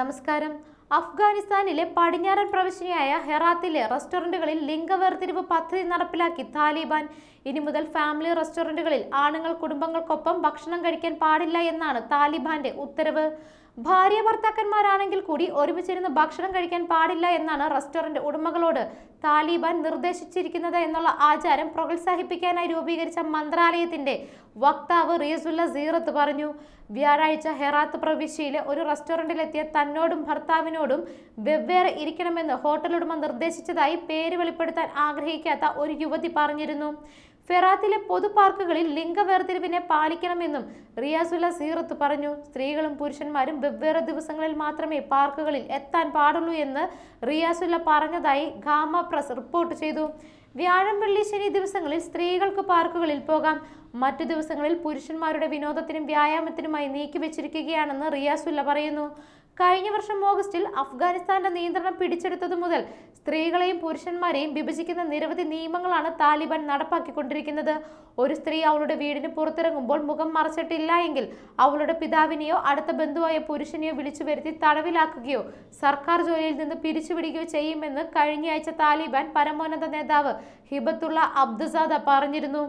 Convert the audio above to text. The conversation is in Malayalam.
നമസ്കാരം അഫ്ഗാനിസ്ഥാനിലെ പടിഞ്ഞാറൻ പ്രവിശ്യയായ ഹെറാത്തിലെ റെസ്റ്റോറൻറ്റുകളിൽ ലിംഗവേർതിരിവ് പദ്ധതി നടപ്പിലാക്കി താലിബാൻ ഇനി മുതൽ ഫാമിലി റെസ്റ്റോറൻറ്റുകളിൽ ആണുങ്ങൾ കുടുംബങ്ങൾക്കൊപ്പം ഭക്ഷണം കഴിക്കാൻ പാടില്ല എന്നാണ് താലിബാന്റെ ഉത്തരവ് ഭാര്യ ഭർത്താക്കന്മാരാണെങ്കിൽ കൂടി ഒരുമിച്ചിരുന്ന് ഭക്ഷണം കഴിക്കാൻ പാടില്ല എന്നാണ് റെസ്റ്റോറൻറ്റ് ഉടമകളോട് താലിബാൻ നിർദ്ദേശിച്ചിരിക്കുന്നത് എന്നുള്ള ആചാരം പ്രോത്സാഹിപ്പിക്കാനായി രൂപീകരിച്ച മന്ത്രാലയത്തിന്റെ വക്താവ് റിയസുല്ല സീറത്ത് പറഞ്ഞു വ്യാഴാഴ്ച ഹെറാത്ത് പ്രവിശ്യയിലെ ഒരു റെസ്റ്റോറൻറ്റിലെത്തിയ തന്നോടും ഭർത്താവിനും യാത്രക്കാരനോടും വെവ്വേറെ ഇരിക്കണമെന്ന് ഹോട്ടലുടമ നിർദ്ദേശിച്ചതായി പേര് വെളിപ്പെടുത്താൻ ആഗ്രഹിക്കാത്ത ഒരു യുവതി പറഞ്ഞിരുന്നു ഫെറാത്തിലെ പൊതു പാർക്കുകളിൽ ലിംഗവേർതിരിവിനെ പാലിക്കണമെന്നും റിയാസുല സീറത്ത് പറഞ്ഞു സ്ത്രീകളും പുരുഷന്മാരും വെവ്വേറെ ദിവസങ്ങളിൽ മാത്രമേ പാർക്കുകളിൽ എത്താൻ പാടുള്ളൂ എന്ന് റിയാസുല പറഞ്ഞതായി ഖാമ പ്രസ് റിപ്പോർട്ട് ചെയ്തു വ്യാഴം വെള്ളി ശനി ദിവസങ്ങളിൽ സ്ത്രീകൾക്ക് പാർക്കുകളിൽ പോകാം മറ്റു ദിവസങ്ങളിൽ പുരുഷന്മാരുടെ വിനോദത്തിനും വ്യായാമത്തിനുമായി നീക്കിവെച്ചിരിക്കുകയാണെന്ന് റിയാസുല്ല പറയുന്നു കഴിഞ്ഞ വർഷം ഓഗസ്റ്റിൽ അഫ്ഗാനിസ്ഥാന്റെ നിയന്ത്രണം പിടിച്ചെടുത്തതു മുതൽ സ്ത്രീകളെയും പുരുഷന്മാരെയും വിഭജിക്കുന്ന നിരവധി നിയമങ്ങളാണ് താലിബാൻ നടപ്പാക്കിക്കൊണ്ടിരിക്കുന്നത് ഒരു സ്ത്രീ അവളുടെ വീടിന് പുറത്തിറങ്ങുമ്പോൾ മുഖം മറച്ചിട്ടില്ല എങ്കിൽ അവളുടെ പിതാവിനെയോ അടുത്ത ബന്ധുവായ പുരുഷനെയോ വിളിച്ചു വരുത്തി തടവിലാക്കുകയോ സർക്കാർ ജോലിയിൽ നിന്ന് പിരിച്ചുവിടുകയോ ചെയ്യുമെന്ന് കഴിഞ്ഞയാഴ്ച താലിബാൻ പരമോന്നത നേതാവ് ഹിബത്തുള്ള അബ്ദുസാദ പറഞ്ഞിരുന്നു